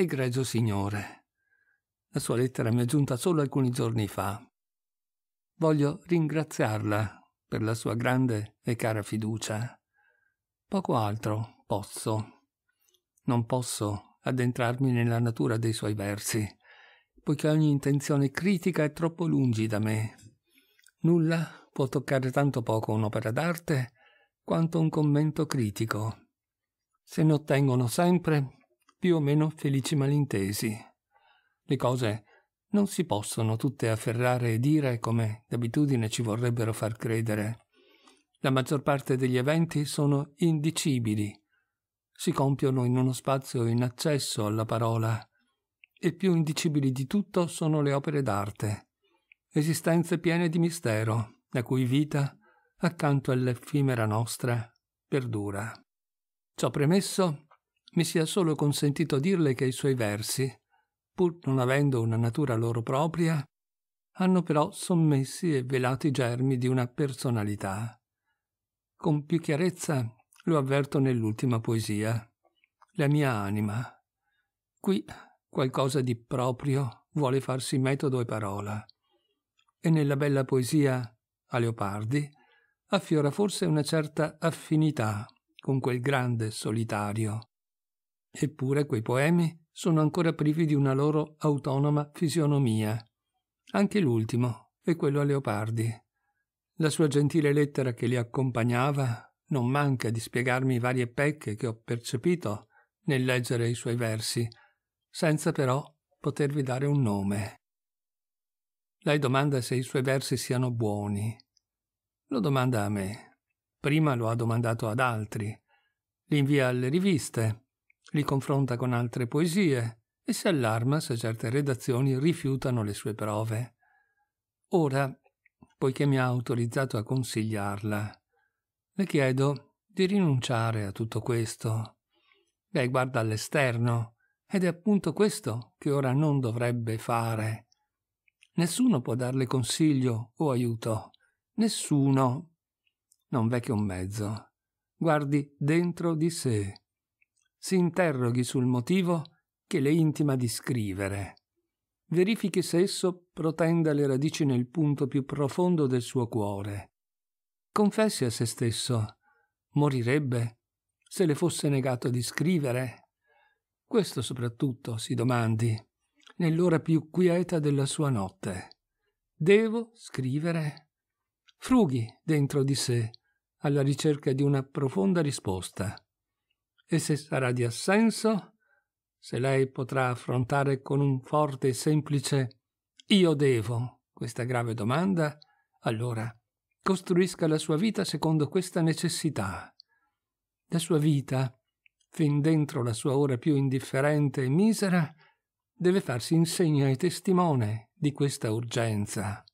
Egregio Signore, la sua lettera mi è giunta solo alcuni giorni fa. Voglio ringraziarla per la sua grande e cara fiducia. Poco altro posso. Non posso addentrarmi nella natura dei suoi versi, poiché ogni intenzione critica è troppo lungi da me. Nulla può toccare tanto poco un'opera d'arte quanto un commento critico. Se ne ottengono sempre più o meno felici malintesi. Le cose non si possono tutte afferrare e dire come d'abitudine ci vorrebbero far credere. La maggior parte degli eventi sono indicibili. Si compiono in uno spazio inaccesso alla parola. E più indicibili di tutto sono le opere d'arte. Esistenze piene di mistero, la cui vita, accanto all'effimera nostra, perdura. Ciò premesso, mi sia solo consentito dirle che i suoi versi, pur non avendo una natura loro propria, hanno però sommessi e velati i germi di una personalità. Con più chiarezza lo avverto nell'ultima poesia, la mia anima. Qui qualcosa di proprio vuole farsi metodo e parola. E nella bella poesia a Leopardi affiora forse una certa affinità con quel grande solitario Eppure quei poemi sono ancora privi di una loro autonoma fisionomia. Anche l'ultimo è quello a Leopardi. La sua gentile lettera che li accompagnava non manca di spiegarmi varie pecche che ho percepito nel leggere i suoi versi, senza però potervi dare un nome. Lei domanda se i suoi versi siano buoni. Lo domanda a me. Prima lo ha domandato ad altri. Li invia alle riviste, li confronta con altre poesie e si allarma se certe redazioni rifiutano le sue prove. Ora, poiché mi ha autorizzato a consigliarla, le chiedo di rinunciare a tutto questo. Lei guarda all'esterno ed è appunto questo che ora non dovrebbe fare. Nessuno può darle consiglio o aiuto. Nessuno. Non v'è che un mezzo. Guardi dentro di sé si interroghi sul motivo che le intima di scrivere. Verifichi se esso protenda le radici nel punto più profondo del suo cuore. Confessi a se stesso, morirebbe se le fosse negato di scrivere? Questo soprattutto si domandi, nell'ora più quieta della sua notte. Devo scrivere? Frughi dentro di sé alla ricerca di una profonda risposta e se sarà di assenso, se lei potrà affrontare con un forte e semplice io devo questa grave domanda, allora costruisca la sua vita secondo questa necessità. La sua vita, fin dentro la sua ora più indifferente e misera, deve farsi insegna e testimone di questa urgenza.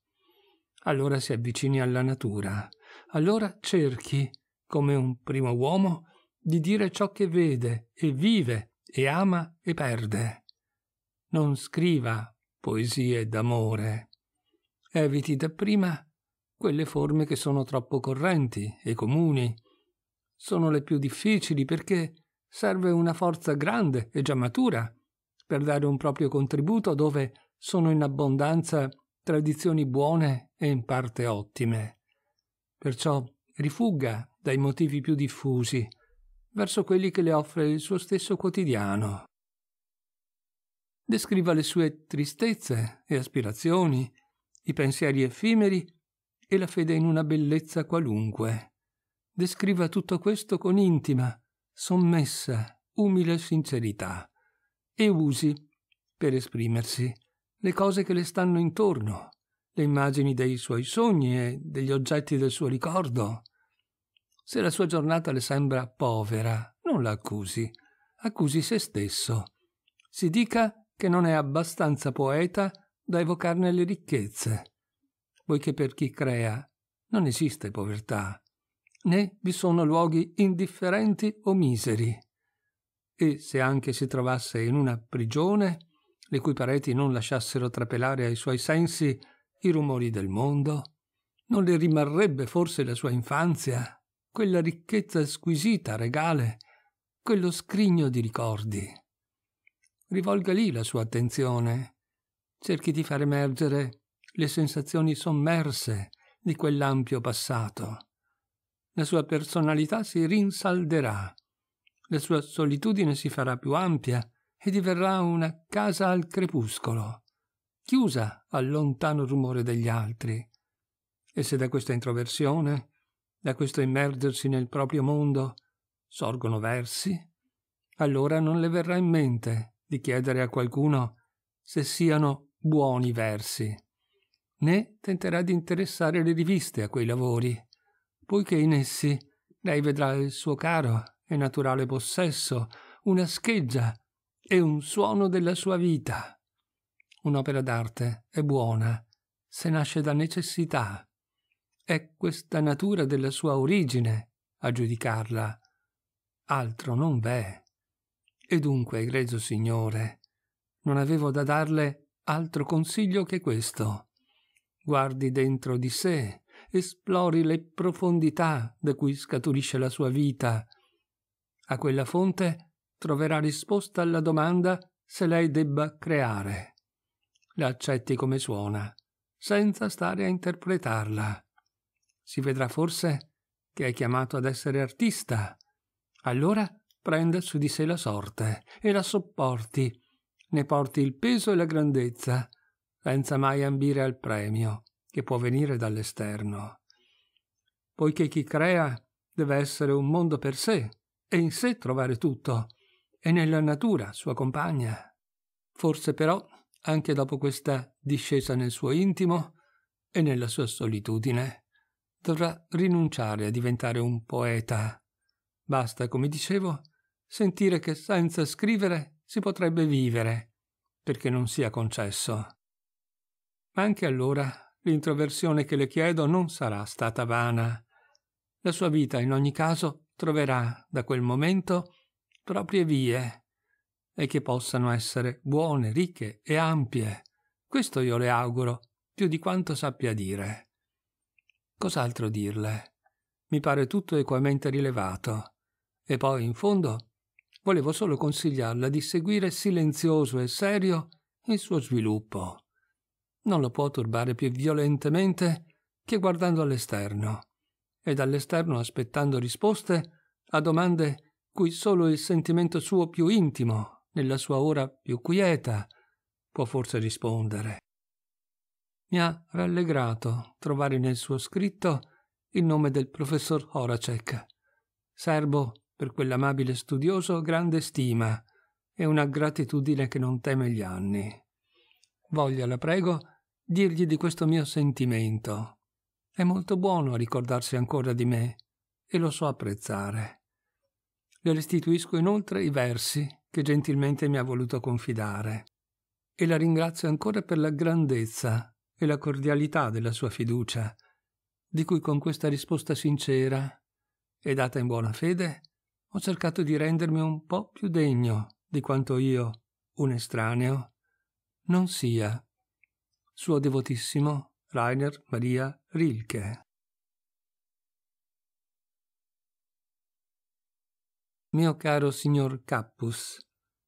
Allora si avvicini alla natura, allora cerchi, come un primo uomo, di dire ciò che vede e vive e ama e perde. Non scriva poesie d'amore. Eviti dapprima quelle forme che sono troppo correnti e comuni. Sono le più difficili perché serve una forza grande e già matura per dare un proprio contributo dove sono in abbondanza tradizioni buone e in parte ottime. Perciò rifugga dai motivi più diffusi, verso quelli che le offre il suo stesso quotidiano. Descriva le sue tristezze e aspirazioni, i pensieri effimeri e la fede in una bellezza qualunque. Descriva tutto questo con intima, sommessa, umile sincerità e usi, per esprimersi, le cose che le stanno intorno, le immagini dei suoi sogni e degli oggetti del suo ricordo, se la sua giornata le sembra povera, non la accusi, accusi se stesso. Si dica che non è abbastanza poeta da evocarne le ricchezze, poiché per chi crea non esiste povertà, né vi sono luoghi indifferenti o miseri. E se anche si trovasse in una prigione, le cui pareti non lasciassero trapelare ai suoi sensi i rumori del mondo, non le rimarrebbe forse la sua infanzia? quella ricchezza squisita regale, quello scrigno di ricordi. Rivolga lì la sua attenzione, cerchi di far emergere le sensazioni sommerse di quell'ampio passato. La sua personalità si rinsalderà, la sua solitudine si farà più ampia e diverrà una casa al crepuscolo, chiusa al lontano rumore degli altri. E se da questa introversione da questo immergersi nel proprio mondo, sorgono versi, allora non le verrà in mente di chiedere a qualcuno se siano buoni versi, né tenterà di interessare le riviste a quei lavori, poiché in essi lei vedrà il suo caro e naturale possesso, una scheggia e un suono della sua vita. Un'opera d'arte è buona se nasce da necessità, è questa natura della sua origine a giudicarla. Altro non v'è. E dunque, egregio signore, non avevo da darle altro consiglio che questo. Guardi dentro di sé, esplori le profondità da cui scaturisce la sua vita. A quella fonte troverà risposta alla domanda se lei debba creare. La accetti come suona, senza stare a interpretarla si vedrà forse che è chiamato ad essere artista. Allora prenda su di sé la sorte e la sopporti, ne porti il peso e la grandezza, senza mai ambire al premio che può venire dall'esterno. Poiché chi crea deve essere un mondo per sé e in sé trovare tutto, e nella natura sua compagna. Forse però, anche dopo questa discesa nel suo intimo e nella sua solitudine, dovrà rinunciare a diventare un poeta. Basta, come dicevo, sentire che senza scrivere si potrebbe vivere, perché non sia concesso. Ma Anche allora l'introversione che le chiedo non sarà stata vana. La sua vita in ogni caso troverà, da quel momento, proprie vie, e che possano essere buone, ricche e ampie. Questo io le auguro, più di quanto sappia dire. Cos'altro dirle? Mi pare tutto equamente rilevato. E poi, in fondo, volevo solo consigliarla di seguire silenzioso e serio il suo sviluppo. Non lo può turbare più violentemente che guardando all'esterno, e dall'esterno aspettando risposte a domande cui solo il sentimento suo più intimo, nella sua ora più quieta, può forse rispondere mi ha rallegrato trovare nel suo scritto il nome del professor Horacek, serbo per quell'amabile studioso grande stima e una gratitudine che non teme gli anni. Voglia, la prego, dirgli di questo mio sentimento. È molto buono ricordarsi ancora di me e lo so apprezzare. Le restituisco inoltre i versi che gentilmente mi ha voluto confidare e la ringrazio ancora per la grandezza e la cordialità della sua fiducia, di cui con questa risposta sincera e data in buona fede ho cercato di rendermi un po' più degno di quanto io, un estraneo, non sia. Suo devotissimo Rainer Maria Rilke. Mio caro signor Cappus,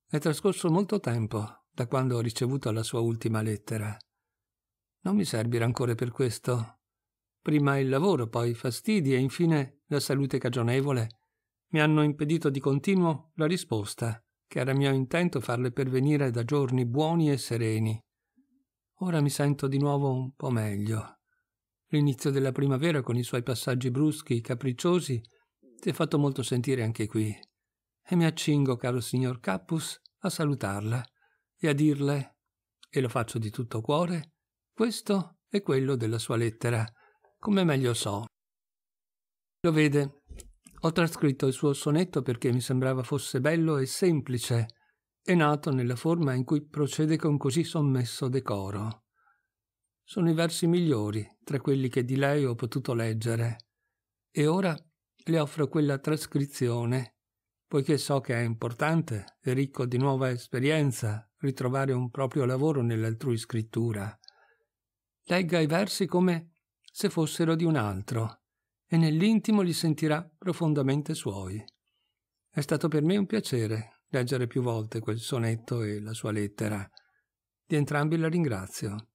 è trascorso molto tempo da quando ho ricevuto la sua ultima lettera. Non mi servi rancore per questo. Prima il lavoro, poi i fastidi e infine la salute cagionevole mi hanno impedito di continuo la risposta, che era mio intento farle pervenire da giorni buoni e sereni. Ora mi sento di nuovo un po' meglio. L'inizio della primavera con i suoi passaggi bruschi, capricciosi, si è fatto molto sentire anche qui. E mi accingo, caro signor Cappus, a salutarla e a dirle, e lo faccio di tutto cuore, questo è quello della sua lettera, come meglio so. Lo vede, ho trascritto il suo sonetto perché mi sembrava fosse bello e semplice, e nato nella forma in cui procede con così sommesso decoro. Sono i versi migliori tra quelli che di lei ho potuto leggere, e ora le offro quella trascrizione, poiché so che è importante e ricco di nuova esperienza ritrovare un proprio lavoro nell'altrui scrittura legga i versi come se fossero di un altro e nell'intimo li sentirà profondamente suoi. È stato per me un piacere leggere più volte quel sonetto e la sua lettera. Di entrambi la ringrazio.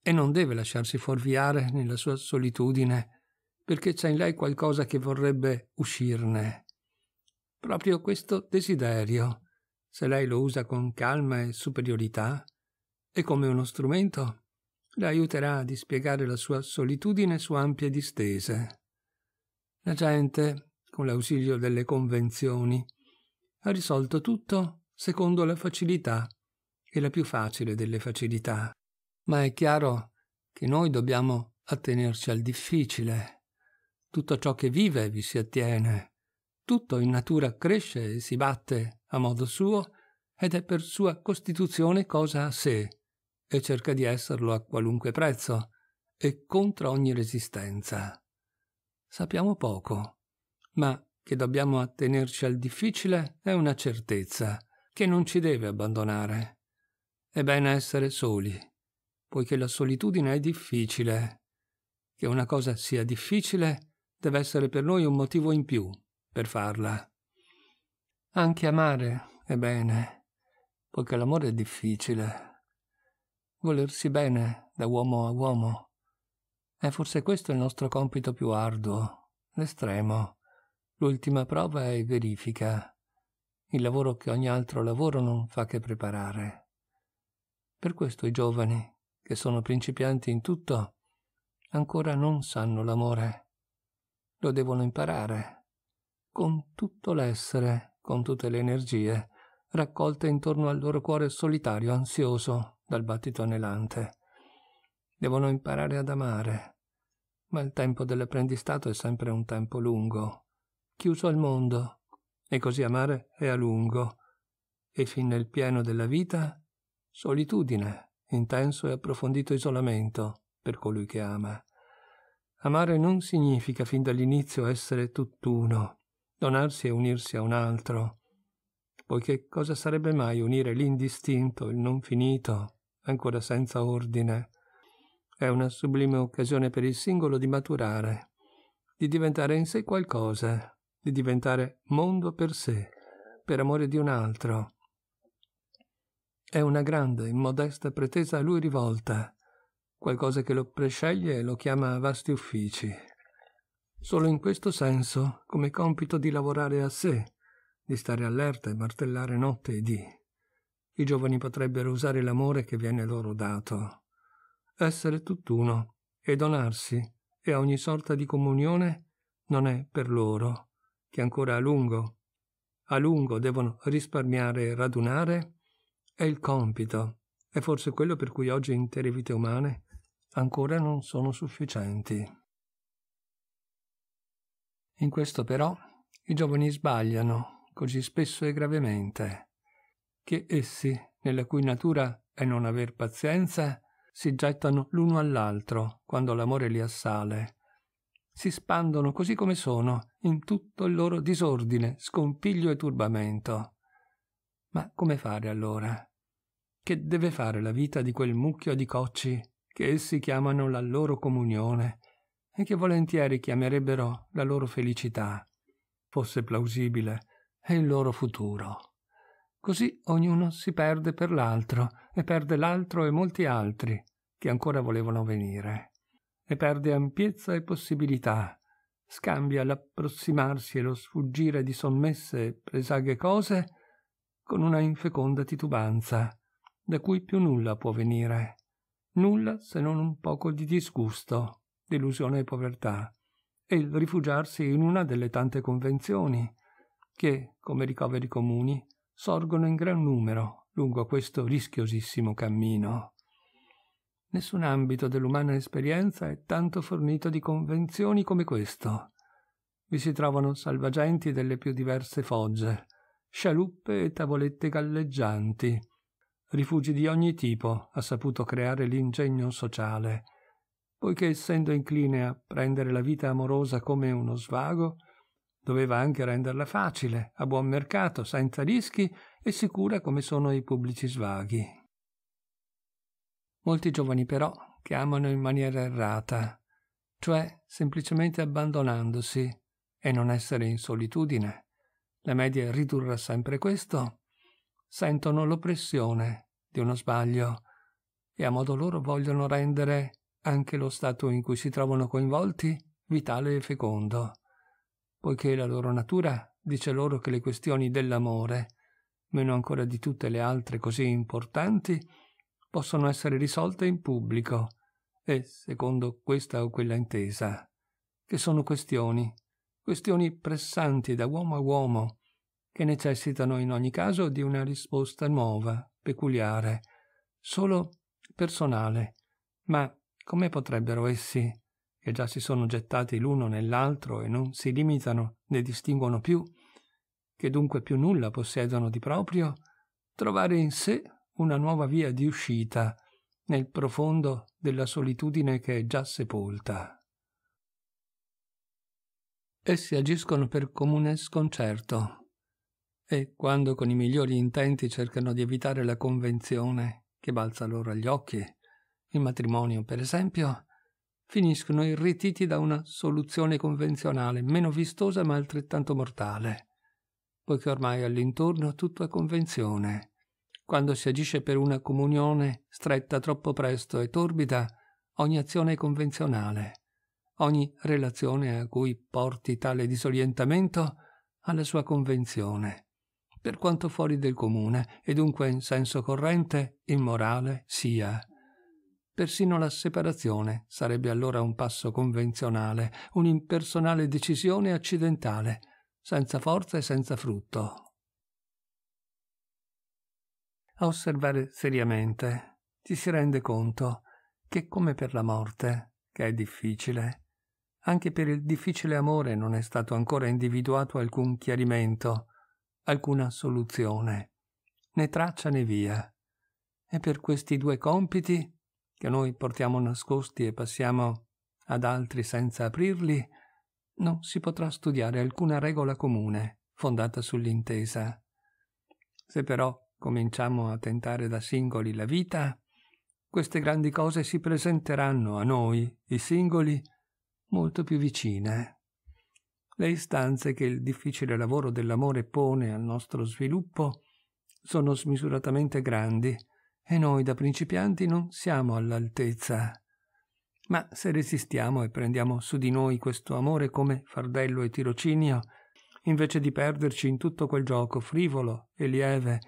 E non deve lasciarsi fuorviare nella sua solitudine, perché c'è in lei qualcosa che vorrebbe uscirne. Proprio questo desiderio, se lei lo usa con calma e superiorità, e come uno strumento la aiuterà a dispiegare la sua solitudine su ampie distese. La gente, con l'ausilio delle convenzioni, ha risolto tutto secondo la facilità e la più facile delle facilità. Ma è chiaro che noi dobbiamo attenerci al difficile. Tutto ciò che vive vi si attiene. Tutto in natura cresce e si batte a modo suo ed è per sua costituzione cosa a sé e cerca di esserlo a qualunque prezzo e contro ogni resistenza. Sappiamo poco, ma che dobbiamo attenerci al difficile è una certezza che non ci deve abbandonare. È bene essere soli, poiché la solitudine è difficile. Che una cosa sia difficile deve essere per noi un motivo in più per farla. Anche amare è bene, poiché l'amore è difficile volersi bene da uomo a uomo. È forse questo il nostro compito più arduo, l'estremo, l'ultima prova e verifica, il lavoro che ogni altro lavoro non fa che preparare. Per questo i giovani, che sono principianti in tutto, ancora non sanno l'amore. Lo devono imparare, con tutto l'essere, con tutte le energie, raccolte intorno al loro cuore solitario, ansioso dal battito anelante. Devono imparare ad amare, ma il tempo dell'apprendistato è sempre un tempo lungo, chiuso al mondo, e così amare è a lungo, e fin nel pieno della vita, solitudine, intenso e approfondito isolamento per colui che ama. Amare non significa fin dall'inizio essere tutt'uno, donarsi e unirsi a un altro, poiché cosa sarebbe mai unire l'indistinto, il non finito, ancora senza ordine? È una sublime occasione per il singolo di maturare, di diventare in sé qualcosa, di diventare mondo per sé, per amore di un altro. È una grande, immodesta pretesa a lui rivolta, qualcosa che lo presceglie e lo chiama a vasti uffici. Solo in questo senso, come compito di lavorare a sé, di stare allerta e martellare notte e dì. I giovani potrebbero usare l'amore che viene loro dato, essere tutt'uno e donarsi e a ogni sorta di comunione non è per loro, che ancora a lungo, a lungo devono risparmiare e radunare, è il compito, è forse quello per cui oggi intere vite umane ancora non sono sufficienti. In questo però i giovani sbagliano così spesso e gravemente, che essi, nella cui natura è non aver pazienza, si gettano l'uno all'altro quando l'amore li assale. Si spandono così come sono, in tutto il loro disordine, scompiglio e turbamento. Ma come fare allora? Che deve fare la vita di quel mucchio di cocci che essi chiamano la loro comunione e che volentieri chiamerebbero la loro felicità? Fosse plausibile e il loro futuro. Così ognuno si perde per l'altro e perde l'altro e molti altri che ancora volevano venire. E perde ampiezza e possibilità, scambia l'approssimarsi e lo sfuggire di sommesse e presaghe cose con una infeconda titubanza, da cui più nulla può venire, nulla se non un poco di disgusto, delusione e povertà, e il rifugiarsi in una delle tante convenzioni, che, come ricoveri comuni, sorgono in gran numero lungo questo rischiosissimo cammino. Nessun ambito dell'umana esperienza è tanto fornito di convenzioni come questo. Vi si trovano salvagenti delle più diverse fogge, scialuppe e tavolette galleggianti, rifugi di ogni tipo ha saputo creare l'ingegno sociale, poiché essendo incline a prendere la vita amorosa come uno svago, Doveva anche renderla facile, a buon mercato, senza rischi e sicura come sono i pubblici svaghi. Molti giovani però che amano in maniera errata, cioè semplicemente abbandonandosi e non essere in solitudine. La media ridurrà sempre questo. Sentono l'oppressione di uno sbaglio e a modo loro vogliono rendere anche lo stato in cui si trovano coinvolti vitale e fecondo poiché la loro natura dice loro che le questioni dell'amore, meno ancora di tutte le altre così importanti, possono essere risolte in pubblico e secondo questa o quella intesa, che sono questioni, questioni pressanti da uomo a uomo, che necessitano in ogni caso di una risposta nuova, peculiare, solo personale, ma come potrebbero essi che già si sono gettati l'uno nell'altro e non si limitano né distinguono più, che dunque più nulla possiedono di proprio, trovare in sé una nuova via di uscita nel profondo della solitudine che è già sepolta. Essi agiscono per comune sconcerto e quando con i migliori intenti cercano di evitare la convenzione che balza loro agli occhi, il matrimonio per esempio, finiscono irritati da una soluzione convenzionale, meno vistosa ma altrettanto mortale, poiché ormai all'intorno tutto è convenzione. Quando si agisce per una comunione stretta troppo presto e torbida, ogni azione è convenzionale. Ogni relazione a cui porti tale disorientamento ha la sua convenzione, per quanto fuori del comune e dunque in senso corrente, immorale sia. Persino la separazione sarebbe allora un passo convenzionale, un'impersonale decisione accidentale, senza forza e senza frutto. A osservare seriamente ti si rende conto che come per la morte, che è difficile, anche per il difficile amore non è stato ancora individuato alcun chiarimento, alcuna soluzione, né traccia né via. E per questi due compiti che noi portiamo nascosti e passiamo ad altri senza aprirli, non si potrà studiare alcuna regola comune fondata sull'intesa. Se però cominciamo a tentare da singoli la vita, queste grandi cose si presenteranno a noi, i singoli, molto più vicine. Le istanze che il difficile lavoro dell'amore pone al nostro sviluppo sono smisuratamente grandi e noi da principianti non siamo all'altezza. Ma se resistiamo e prendiamo su di noi questo amore come fardello e tirocinio, invece di perderci in tutto quel gioco frivolo e lieve,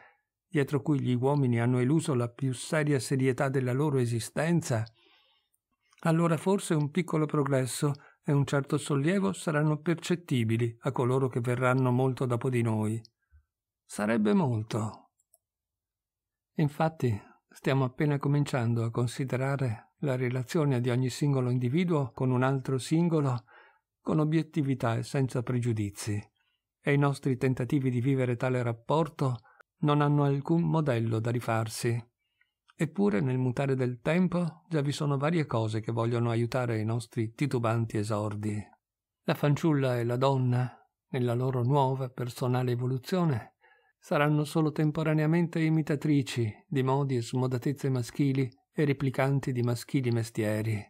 dietro cui gli uomini hanno eluso la più seria serietà della loro esistenza, allora forse un piccolo progresso e un certo sollievo saranno percettibili a coloro che verranno molto dopo di noi. Sarebbe molto. Infatti, stiamo appena cominciando a considerare la relazione di ogni singolo individuo con un altro singolo con obiettività e senza pregiudizi, e i nostri tentativi di vivere tale rapporto non hanno alcun modello da rifarsi. Eppure nel mutare del tempo già vi sono varie cose che vogliono aiutare i nostri titubanti esordi. La fanciulla e la donna, nella loro nuova personale evoluzione, saranno solo temporaneamente imitatrici di modi e smodatezze maschili e replicanti di maschili mestieri.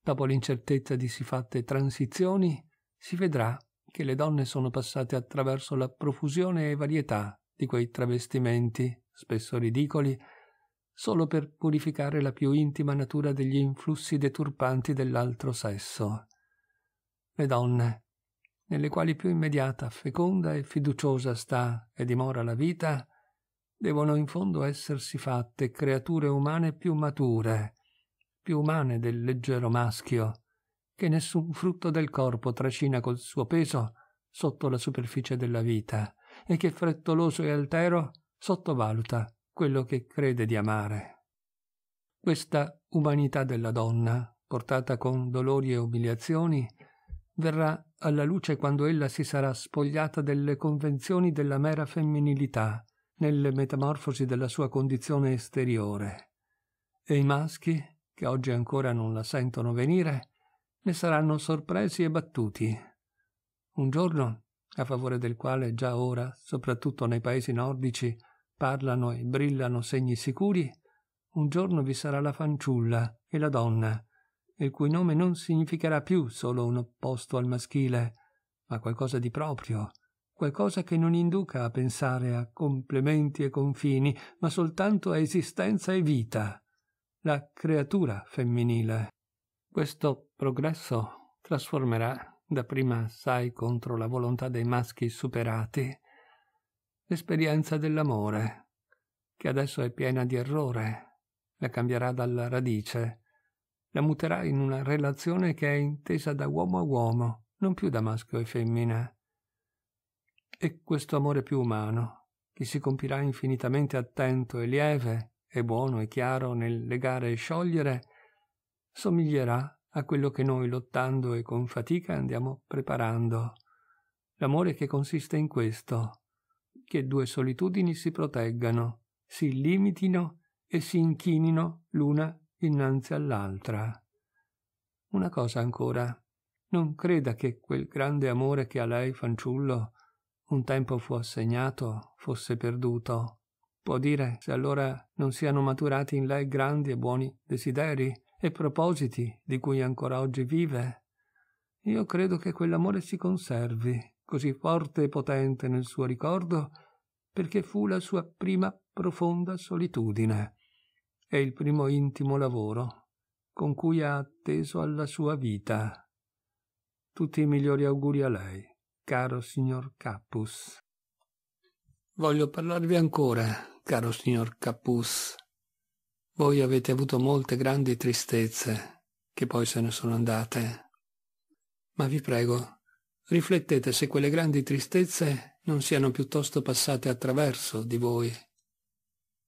Dopo l'incertezza di sifatte transizioni, si vedrà che le donne sono passate attraverso la profusione e varietà di quei travestimenti, spesso ridicoli, solo per purificare la più intima natura degli influssi deturpanti dell'altro sesso. Le donne nelle quali più immediata, feconda e fiduciosa sta e dimora la vita, devono in fondo essersi fatte creature umane più mature, più umane del leggero maschio, che nessun frutto del corpo trascina col suo peso sotto la superficie della vita, e che frettoloso e altero sottovaluta quello che crede di amare. Questa umanità della donna, portata con dolori e umiliazioni, verrà alla luce quando ella si sarà spogliata delle convenzioni della mera femminilità, nelle metamorfosi della sua condizione esteriore. E i maschi, che oggi ancora non la sentono venire, ne saranno sorpresi e battuti. Un giorno, a favore del quale già ora, soprattutto nei paesi nordici, parlano e brillano segni sicuri, un giorno vi sarà la fanciulla e la donna, il cui nome non significherà più solo un opposto al maschile, ma qualcosa di proprio, qualcosa che non induca a pensare a complementi e confini, ma soltanto a esistenza e vita, la creatura femminile. Questo progresso trasformerà dapprima assai contro la volontà dei maschi superati l'esperienza dell'amore, che adesso è piena di errore, la cambierà dalla radice la muterà in una relazione che è intesa da uomo a uomo, non più da maschio e femmina. E questo amore più umano, che si compirà infinitamente attento e lieve, e buono e chiaro nel legare e sciogliere, somiglierà a quello che noi lottando e con fatica andiamo preparando. L'amore che consiste in questo, che due solitudini si proteggano, si limitino e si inchinino l'una innanzi all'altra. Una cosa ancora, non creda che quel grande amore che a lei, fanciullo, un tempo fu assegnato, fosse perduto. Può dire se allora non siano maturati in lei grandi e buoni desideri e propositi di cui ancora oggi vive. Io credo che quell'amore si conservi, così forte e potente nel suo ricordo, perché fu la sua prima profonda solitudine è il primo intimo lavoro con cui ha atteso alla sua vita. Tutti i migliori auguri a lei, caro signor Cappus. Voglio parlarvi ancora, caro signor Cappus. Voi avete avuto molte grandi tristezze, che poi se ne sono andate. Ma vi prego, riflettete se quelle grandi tristezze non siano piuttosto passate attraverso di voi.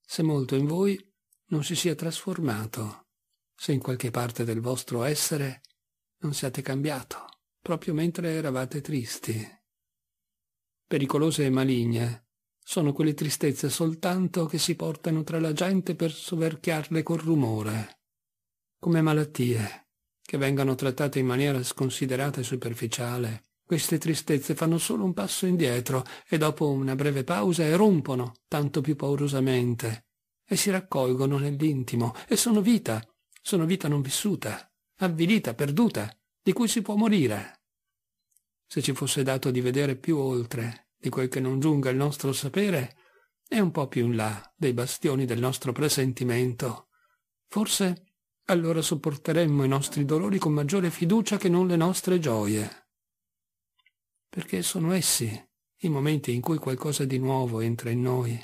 Se molto in voi non si sia trasformato, se in qualche parte del vostro essere non siate cambiato, proprio mentre eravate tristi. Pericolose e maligne sono quelle tristezze soltanto che si portano tra la gente per soverchiarle col rumore, come malattie che vengano trattate in maniera sconsiderata e superficiale. Queste tristezze fanno solo un passo indietro e dopo una breve pausa erompono, tanto più paurosamente, e si raccolgono nell'intimo e sono vita, sono vita non vissuta, avvilita, perduta, di cui si può morire. Se ci fosse dato di vedere più oltre di quel che non giunga il nostro sapere e un po' più in là dei bastioni del nostro presentimento, forse allora sopporteremmo i nostri dolori con maggiore fiducia che non le nostre gioie. Perché sono essi i momenti in cui qualcosa di nuovo entra in noi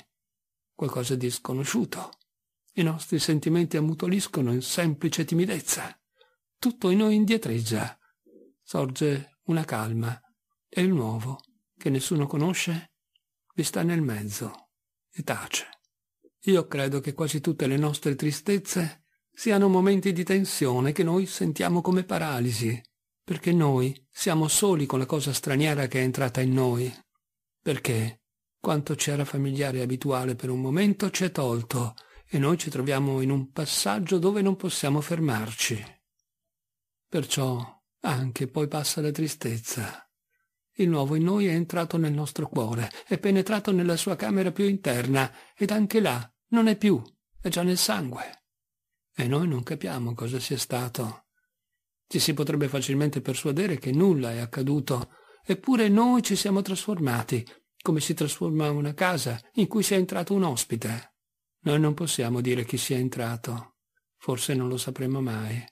qualcosa di sconosciuto. I nostri sentimenti ammutoliscono in semplice timidezza. Tutto in noi indietreggia. Sorge una calma e il nuovo, che nessuno conosce, vi sta nel mezzo e tace. Io credo che quasi tutte le nostre tristezze siano momenti di tensione che noi sentiamo come paralisi, perché noi siamo soli con la cosa straniera che è entrata in noi. Perché quanto c'era familiare e abituale per un momento c'è tolto e noi ci troviamo in un passaggio dove non possiamo fermarci. Perciò anche poi passa la tristezza. Il nuovo in noi è entrato nel nostro cuore, è penetrato nella sua camera più interna ed anche là non è più, è già nel sangue. E noi non capiamo cosa sia stato. Ci si potrebbe facilmente persuadere che nulla è accaduto, eppure noi ci siamo trasformati, come si trasforma una casa in cui sia entrato un ospite. Noi non possiamo dire chi sia entrato, forse non lo sapremo mai,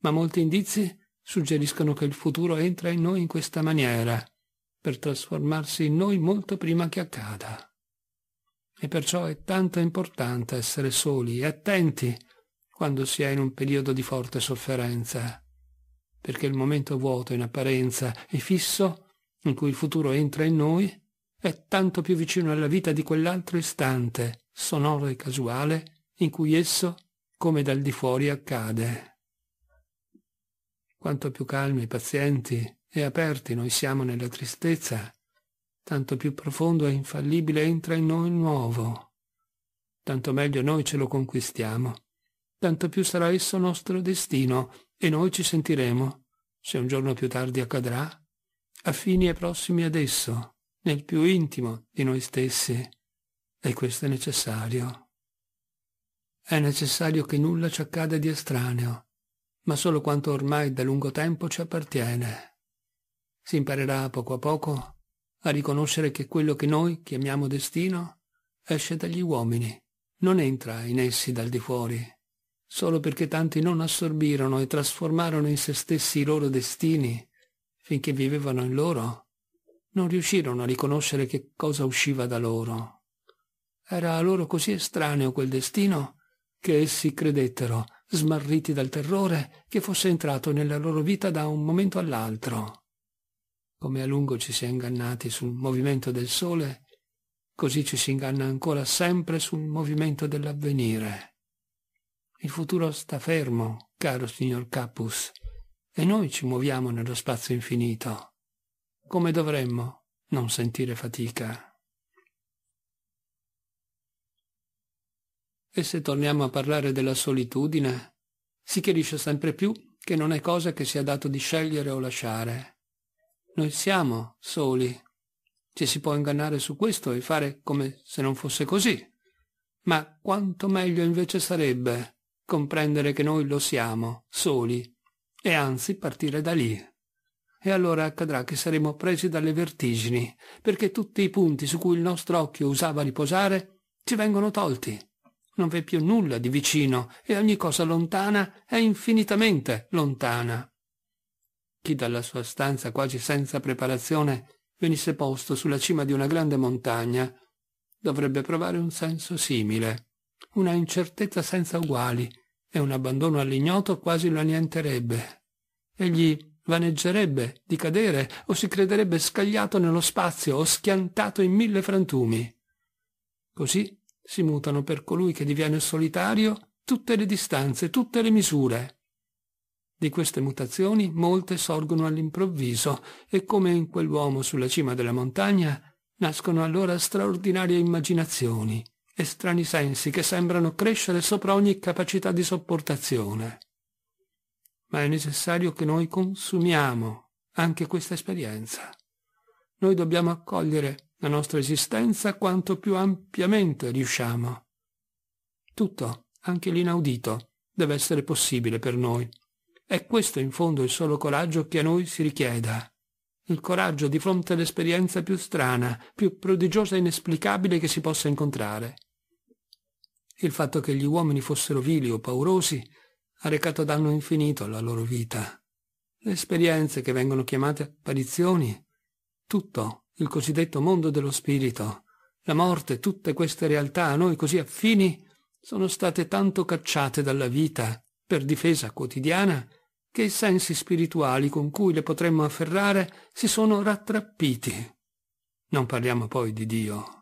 ma molti indizi suggeriscono che il futuro entra in noi in questa maniera, per trasformarsi in noi molto prima che accada. E perciò è tanto importante essere soli e attenti quando si è in un periodo di forte sofferenza, perché il momento vuoto in apparenza e fisso in cui il futuro entra in noi è tanto più vicino alla vita di quell'altro istante, sonoro e casuale, in cui esso, come dal di fuori, accade. Quanto più calmi, pazienti e aperti noi siamo nella tristezza, tanto più profondo e infallibile entra in noi il nuovo. Tanto meglio noi ce lo conquistiamo, tanto più sarà esso nostro destino e noi ci sentiremo, se un giorno più tardi accadrà, affini e prossimi ad esso nel più intimo di noi stessi e questo è necessario. È necessario che nulla ci accada di estraneo, ma solo quanto ormai da lungo tempo ci appartiene. Si imparerà poco a poco a riconoscere che quello che noi chiamiamo destino esce dagli uomini, non entra in essi dal di fuori, solo perché tanti non assorbirono e trasformarono in se stessi i loro destini finché vivevano in loro non riuscirono a riconoscere che cosa usciva da loro. Era a loro così estraneo quel destino che essi credettero, smarriti dal terrore, che fosse entrato nella loro vita da un momento all'altro. Come a lungo ci si è ingannati sul movimento del sole, così ci si inganna ancora sempre sul movimento dell'avvenire. Il futuro sta fermo, caro signor Capus, e noi ci muoviamo nello spazio infinito come dovremmo non sentire fatica. E se torniamo a parlare della solitudine, si chiarisce sempre più che non è cosa che sia dato di scegliere o lasciare. Noi siamo soli. Ci si può ingannare su questo e fare come se non fosse così. Ma quanto meglio invece sarebbe comprendere che noi lo siamo, soli, e anzi partire da lì. E allora accadrà che saremo presi dalle vertigini, perché tutti i punti su cui il nostro occhio usava riposare ci vengono tolti. Non v'è più nulla di vicino e ogni cosa lontana è infinitamente lontana. Chi dalla sua stanza quasi senza preparazione venisse posto sulla cima di una grande montagna dovrebbe provare un senso simile, una incertezza senza uguali e un abbandono all'ignoto quasi lo annienterebbe. Egli vaneggerebbe di cadere o si crederebbe scagliato nello spazio o schiantato in mille frantumi. Così si mutano per colui che diviene solitario tutte le distanze, tutte le misure. Di queste mutazioni molte sorgono all'improvviso e come in quell'uomo sulla cima della montagna nascono allora straordinarie immaginazioni e strani sensi che sembrano crescere sopra ogni capacità di sopportazione ma è necessario che noi consumiamo anche questa esperienza. Noi dobbiamo accogliere la nostra esistenza quanto più ampiamente riusciamo. Tutto, anche l'inaudito, deve essere possibile per noi. È questo in fondo il solo coraggio che a noi si richieda. Il coraggio di fronte all'esperienza più strana, più prodigiosa e inesplicabile che si possa incontrare. Il fatto che gli uomini fossero vili o paurosi ha recato danno infinito alla loro vita. Le esperienze che vengono chiamate apparizioni, tutto il cosiddetto mondo dello spirito, la morte, tutte queste realtà a noi così affini, sono state tanto cacciate dalla vita per difesa quotidiana che i sensi spirituali con cui le potremmo afferrare si sono rattrappiti. Non parliamo poi di Dio,